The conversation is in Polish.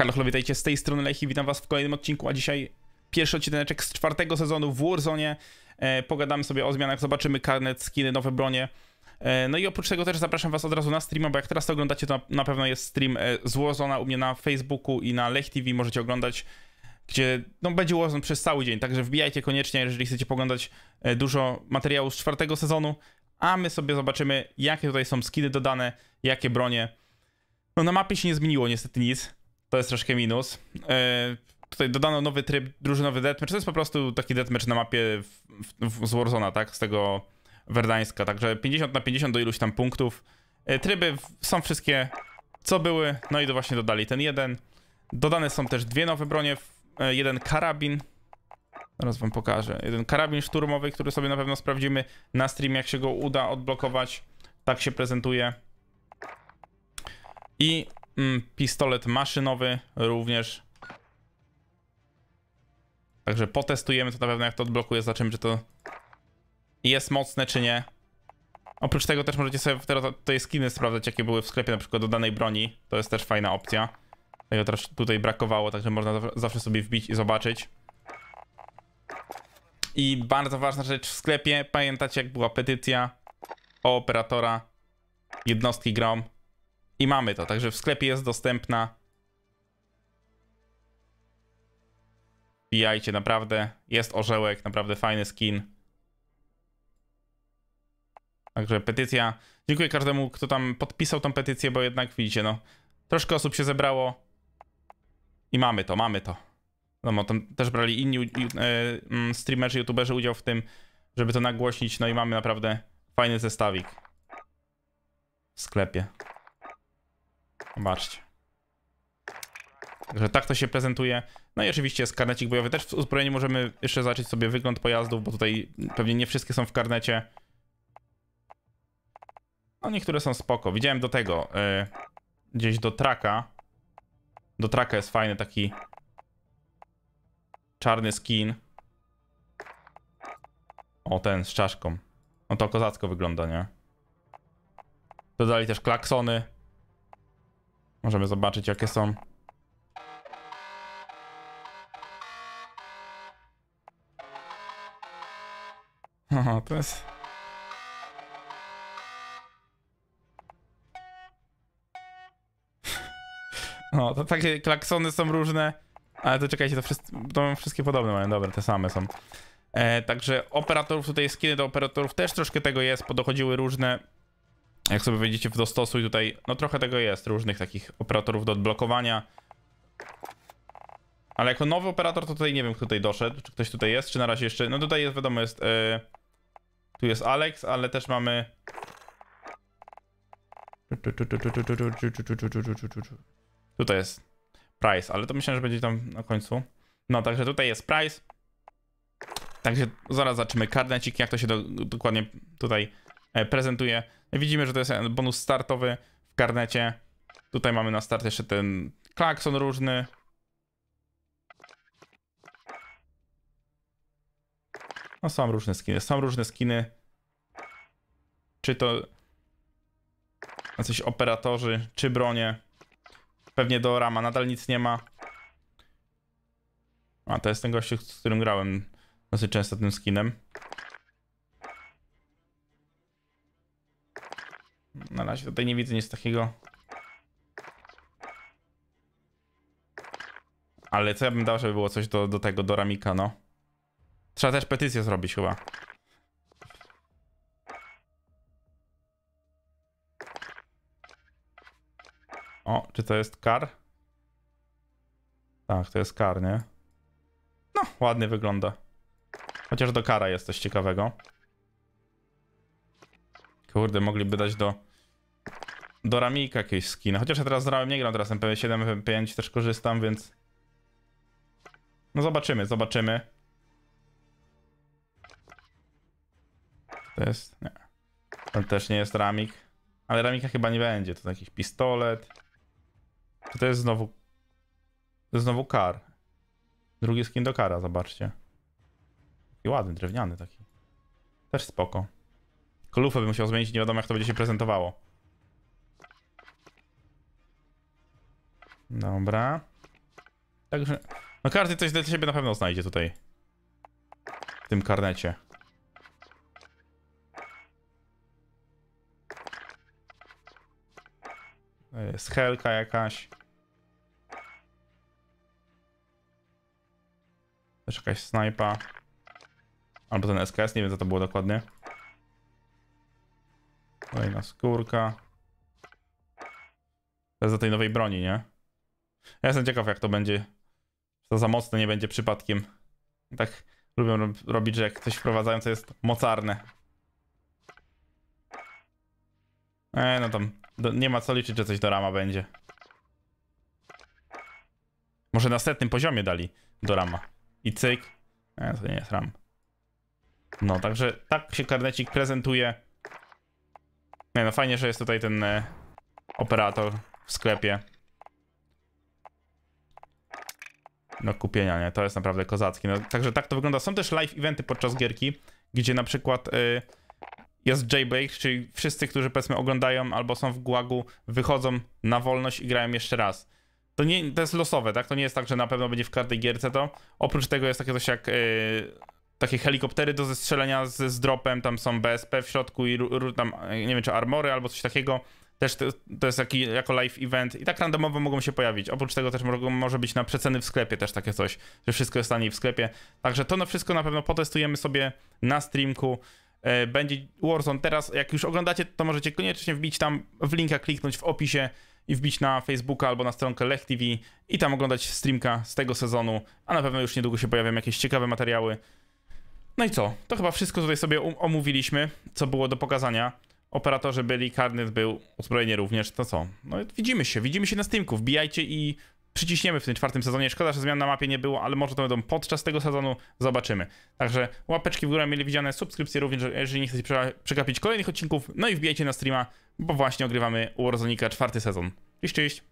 Halo, halo, witajcie z tej strony Lechi, witam was w kolejnym odcinku, a dzisiaj pierwszy odcinek z czwartego sezonu w Warzone. E, pogadamy sobie o zmianach, zobaczymy karnet, skiny, nowe bronie. E, no i oprócz tego też zapraszam was od razu na streama, bo jak teraz to oglądacie, to na, pewno jest stream e, z Warzone'a u mnie na Facebooku i na Lech TV, możecie oglądać, gdzie no, będzie Warzone przez cały dzień, także wbijajcie koniecznie, jeżeli chcecie poglądać e, dużo materiału z czwartego sezonu, a my sobie zobaczymy, jakie tutaj są skiny dodane, jakie bronie. No na mapie się nie zmieniło niestety nic, to jest troszkę minus. E, tutaj dodano nowy tryb, drużynowy deathmatch. To jest po prostu taki deathmatch na mapie w, w, z Warzona, tak? Z tego Werdańska. Także 50 na 50 do iluś tam punktów. E, tryby są wszystkie, co były. No i do właśnie dodali ten jeden. Dodane są też dwie nowe bronie. E, jeden karabin. Zaraz wam pokażę. Jeden karabin szturmowy, który sobie na pewno sprawdzimy na stream, jak się go uda odblokować. Tak się prezentuje. I Mm, pistolet maszynowy również. Także potestujemy to na pewno, jak to odblokuje, zobaczymy, czy to jest mocne, czy nie. Oprócz tego też możecie sobie teraz tutaj skiny sprawdzać, jakie były w sklepie, na przykład do danej broni. To jest też fajna opcja. Tego też tutaj brakowało, także można zawsze sobie wbić i zobaczyć. I bardzo ważna rzecz w sklepie, pamiętacie jak była petycja o operatora jednostki GROM i mamy to, także w sklepie jest dostępna. Wbijajcie, naprawdę. Jest orzełek, naprawdę fajny skin. Także petycja. Dziękuję każdemu, kto tam podpisał tą petycję, bo jednak widzicie, no. Troszkę osób się zebrało. I mamy to, mamy to. No, no tam też brali inni e, mm, streamerzy, youtuberzy udział w tym, żeby to nagłośnić. No i mamy naprawdę fajny zestawik w sklepie. Zobaczcie. Że tak to się prezentuje. No i oczywiście jest karnecik bojowy. Też w uzbrojeniu możemy jeszcze zacząć sobie wygląd pojazdów, bo tutaj pewnie nie wszystkie są w karnecie. No niektóre są spoko. Widziałem do tego, y, gdzieś do traka. Do traka jest fajny taki czarny skin. O, ten z czaszką. No to kozacko wygląda, nie? Dodali też klaksony. Możemy zobaczyć jakie są. Aha, to jest... No, to takie klaksony są różne. Ale to czekajcie, to, wszyscy, to wszystkie podobne mają, dobra, te same są. E, także operatorów tutaj skiny do operatorów też troszkę tego jest, podochodziły różne jak sobie wejdziecie w dostosu i tutaj, no trochę tego jest, różnych takich operatorów do odblokowania. Ale jako nowy operator to tutaj nie wiem, kto tutaj doszedł, czy ktoś tutaj jest, czy na razie jeszcze, no tutaj jest, wiadomo, jest, yy, tu jest Alex, ale też mamy... Tutaj jest Price, ale to myślę, że będzie tam na końcu. No, także tutaj jest Price. Także zaraz zaczymy karnecik, jak to się do, dokładnie tutaj E, prezentuje. Widzimy, że to jest bonus startowy w karnecie. Tutaj mamy na start jeszcze ten klakson różny. No są różne skiny, są różne skiny. Czy to jacyś operatorzy, czy bronie. Pewnie do rama nadal nic nie ma. A to jest ten gościu, z którym grałem dosyć często tym skinem. razie tutaj nie widzę nic takiego. Ale co ja bym dał, żeby było coś do, do tego, do ramika, no. Trzeba też petycję zrobić chyba. O, czy to jest kar? Tak, to jest kar, nie? No, ładnie wygląda. Chociaż do kara jest coś ciekawego. Kurde, mogliby dać do do ramika jakieś skina. Chociaż ja teraz zrałem, nie gram, teraz MP7, MP5 też korzystam, więc... No zobaczymy, zobaczymy. To jest... Nie. To też nie jest ramik. Ale ramika chyba nie będzie. To jakiś pistolet. To, to jest znowu... To jest znowu kar. Drugi skin do kara, zobaczcie. I ładny, drewniany taki. Też spoko. Klufę bym musiał zmienić, nie wiadomo jak to będzie się prezentowało. Dobra. Także... No każdy coś dla siebie na pewno znajdzie tutaj. W tym karnecie. E, Schelka jakaś. Też jakaś snajpa. Albo ten SKS, nie wiem co to było dokładnie. Kolejna no skórka. To jest do tej nowej broni, nie? Ja jestem ciekaw, jak to będzie. To za mocne, nie będzie przypadkiem. Tak lubią robić, że jak coś wprowadzają, co jest mocarne. Eee, no tam, do, nie ma co liczyć, że coś do rama będzie. Może na setnym poziomie dali do rama. I cyk. Eee, to nie jest ram. No, także tak się karnecik prezentuje. Nie, no fajnie, że jest tutaj ten e, operator w sklepie. no kupienia, nie? To jest naprawdę kozacki. No, także tak to wygląda. Są też live eventy podczas gierki, gdzie na przykład y, jest jailbreak, czyli wszyscy, którzy powiedzmy oglądają albo są w gułagu, wychodzą na wolność i grają jeszcze raz. To, nie, to jest losowe, tak? To nie jest tak, że na pewno będzie w każdej gierce to. Oprócz tego jest takie coś jak y, takie helikoptery do zestrzelenia z, z dropem, tam są BSP w środku i tam, nie wiem, czy armory albo coś takiego też to, to, jest taki, jako live event i tak randomowo mogą się pojawić. Oprócz tego też mogą, może być na przeceny w sklepie też takie coś, że wszystko jest taniej w sklepie. Także to na wszystko na pewno potestujemy sobie na streamku. E, będzie Warzone teraz, jak już oglądacie, to możecie koniecznie wbić tam w linka, kliknąć w opisie i wbić na Facebooka albo na stronkę Lech TV i tam oglądać streamka z tego sezonu, a na pewno już niedługo się pojawią jakieś ciekawe materiały. No i co? To chyba wszystko tutaj sobie um-, omówiliśmy, co było do pokazania operatorzy byli, karnet był, uzbrojenie również, to co? No widzimy się, widzimy się na Steamku, wbijajcie i przyciśniemy w tym czwartym sezonie. Szkoda, że zmian na mapie nie było, ale może to będą podczas tego sezonu, zobaczymy. Także łapeczki w górę mieli widziane, subskrypcje również, jeżeli nie chcecie przegapić kolejnych odcinków, no i wbijajcie na streama, bo właśnie ogrywamy Warzonika czwarty sezon. Cześć, cześć!